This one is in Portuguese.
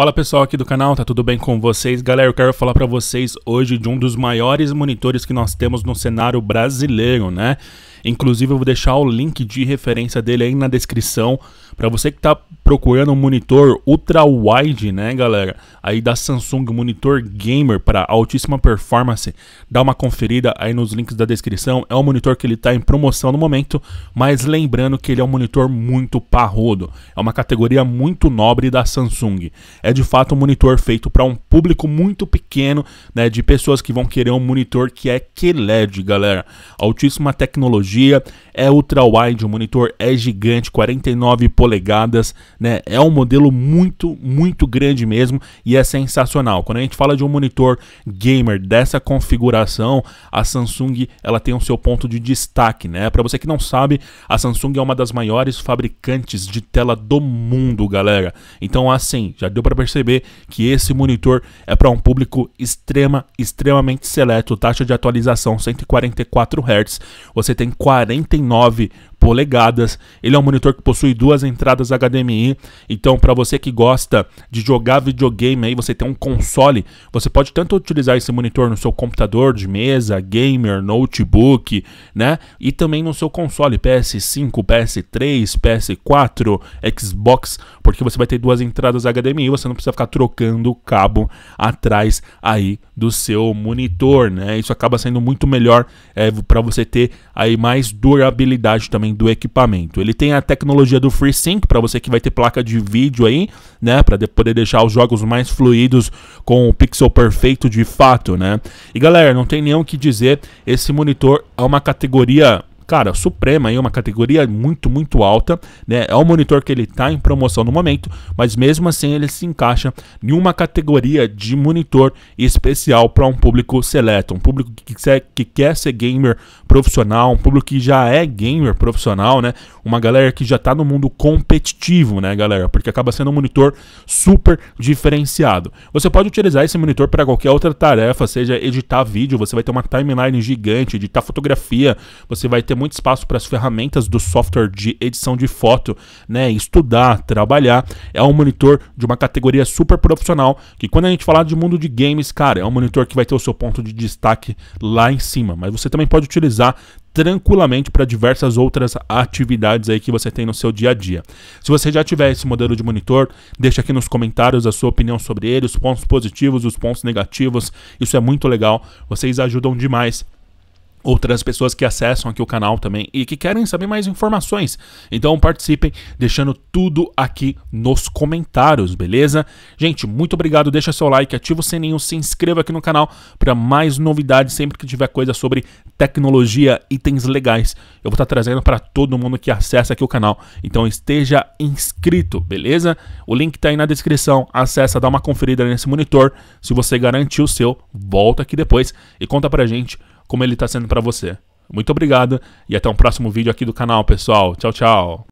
Fala pessoal aqui do canal, tá tudo bem com vocês? Galera, eu quero falar para vocês hoje de um dos maiores monitores que nós temos no cenário brasileiro, né? Inclusive eu vou deixar o link de referência dele aí na descrição para você que tá procurando um monitor ultra wide, né, galera? Aí da Samsung, monitor gamer para altíssima performance. Dá uma conferida aí nos links da descrição. É um monitor que ele tá em promoção no momento, mas lembrando que ele é um monitor muito parrudo. É uma categoria muito nobre da Samsung. É é de fato um monitor feito para um público muito pequeno, né, de pessoas que vão querer um monitor que é QLED, galera. Altíssima tecnologia, é ultra wide, o monitor é gigante, 49 polegadas, né? É um modelo muito, muito grande mesmo e é sensacional. Quando a gente fala de um monitor gamer dessa configuração, a Samsung, ela tem o seu ponto de destaque, né? Para você que não sabe, a Samsung é uma das maiores fabricantes de tela do mundo, galera. Então assim, já deu pra para perceber que esse monitor é para um público extrema, extremamente seleto. Taxa de atualização 144 Hz. Você tem 49 polegadas. Ele é um monitor que possui duas entradas HDMI. Então, para você que gosta de jogar videogame aí, você tem um console, você pode tanto utilizar esse monitor no seu computador de mesa, gamer, notebook, né? E também no seu console PS5, PS3, PS4, Xbox, porque você vai ter duas entradas HDMI, você não precisa ficar trocando o cabo atrás aí do seu monitor, né? Isso acaba sendo muito melhor é, para você ter aí mais durabilidade também também do equipamento. Ele tem a tecnologia do FreeSync para você que vai ter placa de vídeo aí, né, para de poder deixar os jogos mais fluidos com o pixel perfeito de fato, né? E galera, não tem nenhum que dizer, esse monitor é uma categoria Cara, Suprema aí é uma categoria muito, muito alta, né? É um monitor que ele tá em promoção no momento, mas mesmo assim ele se encaixa em uma categoria de monitor especial para um público seleto, um público que quer, que quer ser gamer profissional, um público que já é gamer profissional, né? Uma galera que já tá no mundo competitivo, né, galera? Porque acaba sendo um monitor super diferenciado. Você pode utilizar esse monitor para qualquer outra tarefa, seja editar vídeo, você vai ter uma timeline gigante, editar fotografia, você vai ter muito espaço para as ferramentas do software de edição de foto, né? Estudar, trabalhar. É um monitor de uma categoria super profissional. Que quando a gente falar de mundo de games, cara, é um monitor que vai ter o seu ponto de destaque lá em cima. Mas você também pode utilizar tranquilamente para diversas outras atividades aí que você tem no seu dia a dia. Se você já tiver esse modelo de monitor, deixa aqui nos comentários a sua opinião sobre ele, os pontos positivos, os pontos negativos. Isso é muito legal. Vocês ajudam demais outras pessoas que acessam aqui o canal também e que querem saber mais informações. Então participem deixando tudo aqui nos comentários, beleza? Gente, muito obrigado, deixa seu like, ativa o sininho, se inscreva aqui no canal para mais novidades sempre que tiver coisa sobre tecnologia, itens legais. Eu vou estar tá trazendo para todo mundo que acessa aqui o canal. Então esteja inscrito, beleza? O link está aí na descrição. Acessa, dá uma conferida nesse monitor. Se você garantir o seu, volta aqui depois e conta pra gente como ele está sendo para você. Muito obrigado e até um próximo vídeo aqui do canal, pessoal. Tchau, tchau.